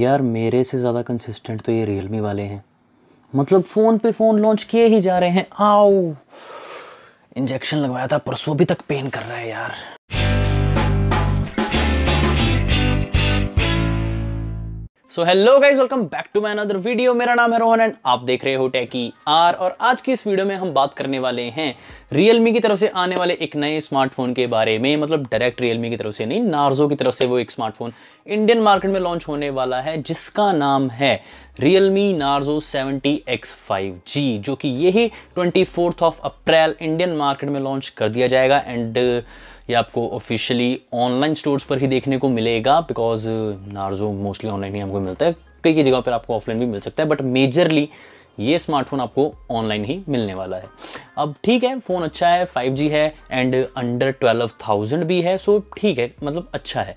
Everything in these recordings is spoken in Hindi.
यार मेरे से ज़्यादा कंसिस्टेंट तो ये रियलमी वाले हैं मतलब फ़ोन पे फ़ोन लॉन्च किए ही जा रहे हैं आओ इंजेक्शन लगवाया था परसों भी तक पेन कर रहा है यार so hello guys welcome back to my another video मेरा नाम है रोहन एंड आप देख रहे हो टैकी आर और आज की इस वीडियो में हम बात करने वाले हैं रियलमी की तरफ से आने वाले एक नए स्मार्टफोन के बारे में मतलब डायरेक्ट रियलमी की तरफ से नहीं नार्जो की तरफ से वो एक स्मार्टफोन इंडियन मार्केट में लॉन्च होने वाला है जिसका नाम है Realme Narzo seventy X five G जो कि यही twenty fourth of April Indian market में लॉन्च कर दिया जाएगा एंड uh, ये आपको ऑफिशियली ऑनलाइन स्टोर्स पर ही देखने को मिलेगा बिकॉज नार्जो मोस्टली ऑनलाइन ही हमको मिलता है कई कई जगहों पर आपको ऑफलाइन भी मिल सकता है बट मेजरली ये स्मार्टफोन आपको ऑनलाइन ही मिलने वाला है अब ठीक है फ़ोन अच्छा है 5G है एंड अंडर ट्वेल्व थाउजेंड भी है सो ठीक है मतलब अच्छा है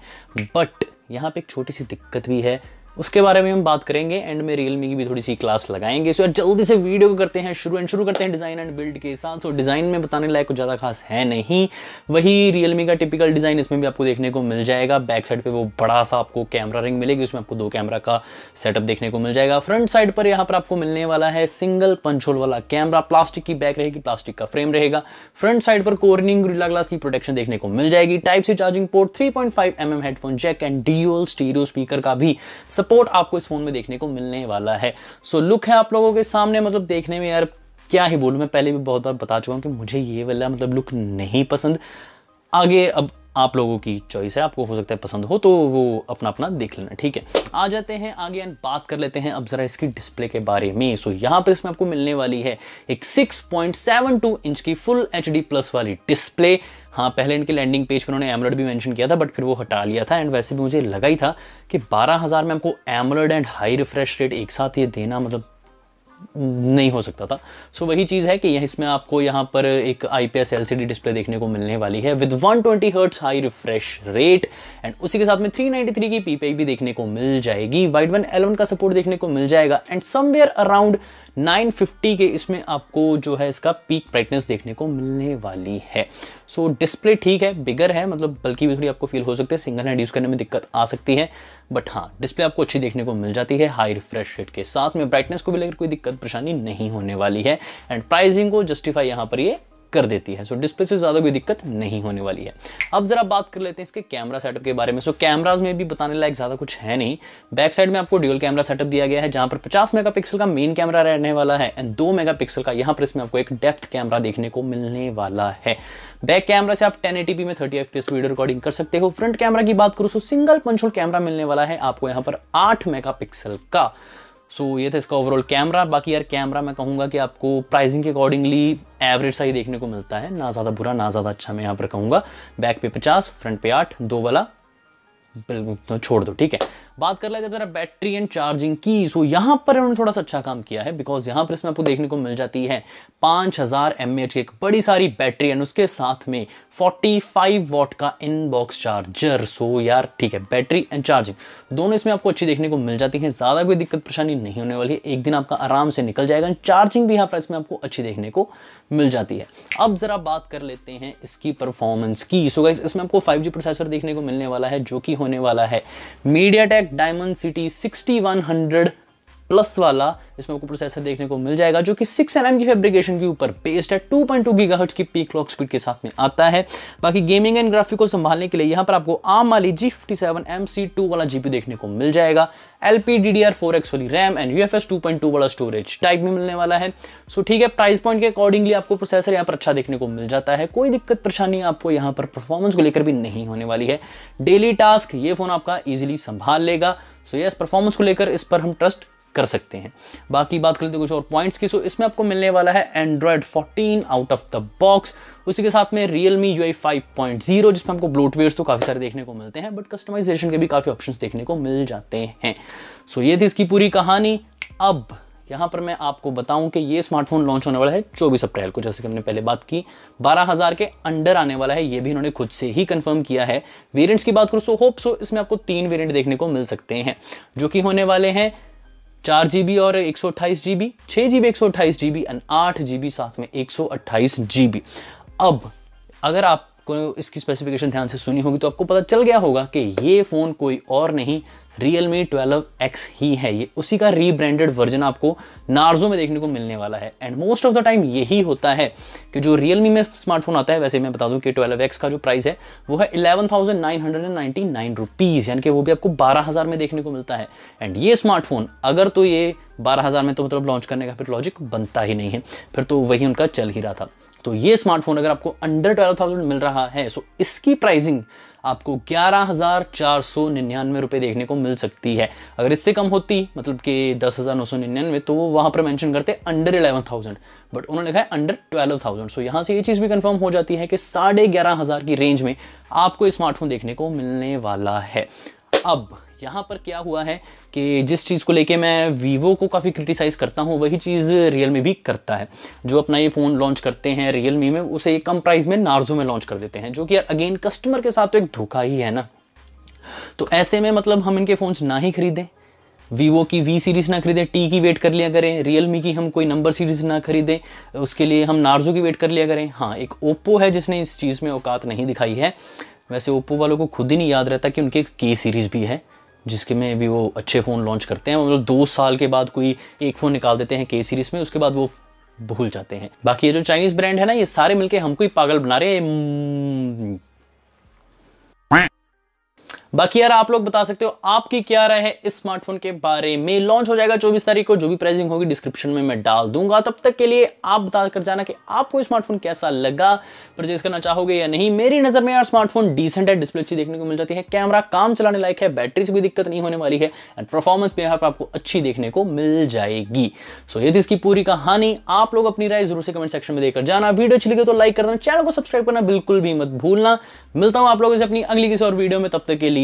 बट यहाँ पे एक छोटी सी दिक्कत भी है उसके बारे में हम बात करेंगे एंड में रियलमी की भी थोड़ी सी क्लास लगाएंगे सो so, जल्दी से वीडियो को करते हैं शुरू एंड शुरू करते हैं डिज़ाइन एंड बिल्ड के साथ सो so, डिज़ाइन में बताने लायक कुछ ज़्यादा खास है नहीं वही रियलमी का टिपिकल डिज़ाइन इसमें भी आपको देखने को मिल जाएगा बैक साइड पर वो बड़ा सा आपको कैमरा रिंग मिलेगी उसमें आपको दो कैमरा का सेटअप देखने को मिल जाएगा फ्रंट साइड पर यहाँ पर आपको मिलने वाला है सिंगल पंचोल वाला कैमरा प्लास्टिक की बैक रहेगी प्लास्टिक का फ्रेम रहेगा फ्रंट साइड पर कोर्निंग ग्रिला ग्लास की प्रोटेक्शन देखने को मिल जाएगी type C charging port three point five M M headphone jack and the stereo speaker का भी सब सपोर्ट आपको इस फोन में देखने को मिलने वाला है सो लुक है आप लोगों के सामने मतलब देखने में यार क्या ही बोलूँ मैं पहले भी बहुत बार बता चुका हूँ कि मुझे ये वाला मतलब लुक नहीं पसंद आगे अब आप लोगों की चॉइस है आपको हो सकता है पसंद हो तो वो अपना अपना देख लेना ठीक है आ जाते हैं आगे एंड बात कर लेते हैं अब ज़रा इसकी डिस्प्ले के बारे में सो यहाँ पर इसमें आपको मिलने वाली है एक 6.72 इंच की फुल एच प्लस वाली डिस्प्ले हाँ पहले इनके लैंडिंग पेज पर उन्होंने एमलड भी मैंशन किया था बट फिर वो हटा लिया था एंड वैसे भी मुझे लगा ही था कि बारह में आपको AMOLED and high refresh rate एक साथ ये देना मतलब नहीं हो सकता था सो so, वही चीज़ है कि इसमें आपको यहाँ पर एक I P S L C D display देखने को मिलने वाली है with 120 twenty hertz high refresh rate and उसी के साथ में 393 की पी भी देखने को मिल जाएगी वाइड वन एलेवन का सपोर्ट देखने को मिल जाएगा एंड समवेयर अराउंड 950 के इसमें आपको जो है इसका पीक ब्राइटनेस देखने को मिलने वाली है सो डिस्प्ले ठीक है बिगर है मतलब बल्कि भी थोड़ी आपको फील हो सकती है सिंगल हैंड यूज़ करने में दिक्कत आ सकती है बट हाँ डिस्प्ले आपको अच्छी देखने को मिल जाती है हाई रिफ्रेश रेट के साथ में ब्राइटनेस को भी लेकर कोई दिक्कत परेशानी नहीं होने वाली है एंड प्राइसिंग को जस्टिफाई यहाँ पर ये कर देती है सो डिस्प्ले से ज़्यादा कोई दिक्कत नहीं होने वाली है अब ज़रा बात कर लेते हैं इसके कैमरा सेटअप के बारे में सो कैमराज में भी बताने लायक ज़्यादा कुछ है नहीं बैक साइड में आपको ड्यूल कैमरा सेटअप दिया गया है जहाँ पर पचास मेगा का मेन कैमरा रहने वाला है एंड दो मेगा का यहाँ पर इसमें आपको एक डेप्थ कैमरा देखने को मिलने वाला है बैक कैमरा से आप टेन में थर्टी एफ वीडियो रिकॉर्डिंग कर सकते हो फ्रंट कैमरा की बात करो सो सिंगल पंचोल कैमरा मिलने वाला है आपको यहां पर आठ मेगा का सो so, ये था इसका ओवरऑल कैमरा बाकी यार कैमरा मैं कहूँगा कि आपको प्राइसिंग के अकॉर्डिंगली एवरेज सा ही देखने को मिलता है ना ज़्यादा बुरा ना ज़्यादा अच्छा मैं यहाँ पर कहूँगा बैक पे पचास फ्रंट पे आठ दो वाला तो छोड़ दो ठीक है बात कर लेते हैं जरा बैटरी एंड चार्जिंग की सो यहाँ पर उन्होंने थोड़ा सा अच्छा काम किया है बिकॉज यहाँ पर इसमें आपको देखने को मिल जाती है 5000 हज़ार एम की एक बड़ी सारी बैटरी एंड उसके साथ में 45 वॉट का इनबॉक्स चार्जर सो यार ठीक है बैटरी एंड चार्जिंग दोनों इसमें आपको अच्छी देखने को मिल जाती है ज़्यादा कोई दिक्कत परेशानी नहीं होने वाली एक दिन आपका आराम से निकल जाएगा चार्जिंग भी यहाँ पर इसमें आपको अच्छी देखने को मिल जाती है अब ज़रा बात कर लेते हैं इसकी परफॉर्मेंस की सो गाइज इसमें आपको फाइव प्रोसेसर देखने को मिलने वाला है जो कि होने वाला है MediaTek Dimensity sixty one hundred plus वाला इसमें आपको प्रोसेसर देखने को मिल जाएगा जो कि सिक्स एन की फेब्रिकेशन के ऊपर बेस्ड है 2.2 पॉइंट की पी क्लॉक स्पीड के साथ में आता है बाकी गेमिंग एंड ग्राफिक को संभालने के लिए यहाँ पर आपको आम वाली G fifty seven M C two वाला जीपी देखने को मिल जाएगा L P D D R four X वाली RAM and U F S two point two वाला स्टोरेज टाइप में मिलने वाला है सो ठीक है प्राइस पॉइंट के अकॉर्डिंगली आपको प्रोसेसर यहाँ पर अच्छा देखने को मिल जाता है कोई दिक्कत परेशानी आपको यहाँ पर परफॉर्मेंस को लेकर भी नहीं होने वाली है डेली टास्क ये फ़ोन आपका ईजिली संभाल लेगा सो यस परफॉर्मेंस को लेकर इस पर हम ट्रस्ट कर सकते हैं बाकी बात कर लेते कुछ और पॉइंट्स की सो इसमें आपको मिलने वाला है Android 14 out of the box उसी के साथ में Realme U I five point zero जिसमें आपको ब्लोटवेयर्स तो काफ़ी सारे देखने को मिलते हैं बट कस्टमाइजेशन के भी काफ़ी ऑप्शन देखने को मिल जाते हैं सो ये थी इसकी पूरी कहानी अब यहाँ पर मैं आपको बताऊं कि ये स्मार्टफोन लॉन्च होने वाला है चौबीस अप्रैल को जैसे कि हमने पहले बात की बारह हज़ार के अंडर आने वाला है ये भी इन्होंने खुद से ही कंफर्म किया है वेरिएंट्स की बात करूँ सो होप सो इसमें आपको तीन वेरिएंट देखने को मिल सकते हैं जो कि होने वाले हैं चार जी बी और एक सौ अट्ठाईस जी बी छः जी बी एक सौ अट्ठाईस जी बी एंड आठ जी बी साथ में एक सौ अट्ठाईस जी बी अब अगर आपको इसकी स्पेसिफिकेशन ध्यान से सुनी होगी तो आपको पता चल गया होगा कि ये फ़ोन कोई और नहीं रियल मी ट्वेल्व एक्स ही है ये उसी का रीब्रांडेड वर्जन आपको नार्जो में देखने को मिलने वाला है and most of the time यही होता है कि जो रियल मी में स्मार्टफोन आता है वैसे मैं बता दूं कि ट्वेल्व एक्स का जो प्राइस है वो है eleven thousand nine hundred and ninety nine rupees यानी कि वो भी आपको बारह हज़ार में देखने को मिलता है एंड ये स्मार्टफोन अगर तो ये बारह हज़ार में तो मतलब लॉन्च करने का फिर लॉजिक बनता ही नहीं है फिर तो वही उनका चल ही रहा था तो ये स्मार्टफोन अगर आपको अंडर ट्वेल्व थाउजेंड मिल रहा है सो इसकी प्राइसिंग आपको ग्यारह हज़ार चार सौ निन्यानवे रुपए देखने को मिल सकती है अगर इससे कम होती मतलब कि दस हज़ार नौ सौ निन्यानवे तो वो वहां पर मैंशन करते अंडर इलेवन थाउजेंड बट उन्होंने लिखा है अंडर ट्वेल्व थाउजेंड सो यहां से ये चीज़ भी कंफर्म हो जाती है कि साढ़े ग्यारह हज़ार की रेंज में आपको स्मार्टफोन देखने को मिलने वाला है अब यहाँ पर क्या हुआ है कि जिस चीज़ को लेके मैं वीवो को काफ़ी क्रिटिसाइज़ करता हूँ वही चीज़ रियल मी भी करता है जो अपना ये फ़ोन लॉन्च करते हैं रियल मी में उसे कम प्राइस में नार्जो में लॉन्च कर देते हैं जो कि यार अगेन कस्टमर के साथ तो एक धोखा ही है ना तो ऐसे में मतलब हम इनके फ़ोन्स ना ही खरीदें वीवो की वी सीरीज़ ना खरीदें टी की वेट कर लिया करें रियल मी की हम कोई नंबर सीरीज़ ना खरीदें उसके लिए हम नार्जो की वेट कर लिया करें हाँ एक ओप्पो है जिसने इस चीज़ में औकात नहीं दिखाई है वैसे ओप्पो वालों को खुद ही नहीं याद रहता कि उनके एक के सीरीज़ भी है जिसके में भी वो अच्छे फ़ोन लॉन्च करते हैं मतलब दो साल के बाद कोई एक फ़ोन निकाल देते हैं के सीरीज़ में उसके बाद वो भूल जाते हैं बाकी ये जो चाइनीज़ ब्रांड है ना ये सारे मिलके हमको ही पागल बना रहे हैं बाकी यार आप लोग बता सकते हो आपकी क्या राय है इस स्मार्टफोन के बारे में लॉन्च हो जाएगा चौबीस तारीख को जो भी प्राइसिंग होगी डिस्क्रिप्शन में मैं डाल दूंगा तब तक के लिए आप बता कर जाना कि आपको स्मार्टफोन कैसा लगा परचेज करना चाहोगे या नहीं मेरी नज़र में यार स्मार्टफोन डिसेंट है डिस्प्ले अच्छी देखने को मिल जाती है कैमरा काम चलाने लायक है बैटरी से कोई दिक्कत नहीं होने वाली है एंड परफॉर्मेंस भी यहाँ पर आपको अच्छी देखने को मिल जाएगी सो यदि इसकी पूरी कहानी आप लोग अपनी राय जरूर से कमेंट सेक्शन में देकर जाना वीडियो अच्छी लगी तो लाइक कर देना चैनल को सब्सक्राइब करना बिल्कुल भी मत भूलना मिलता हूँ आप लोगों से अपनी अगली किसी और वीडियो में तब तक के लिए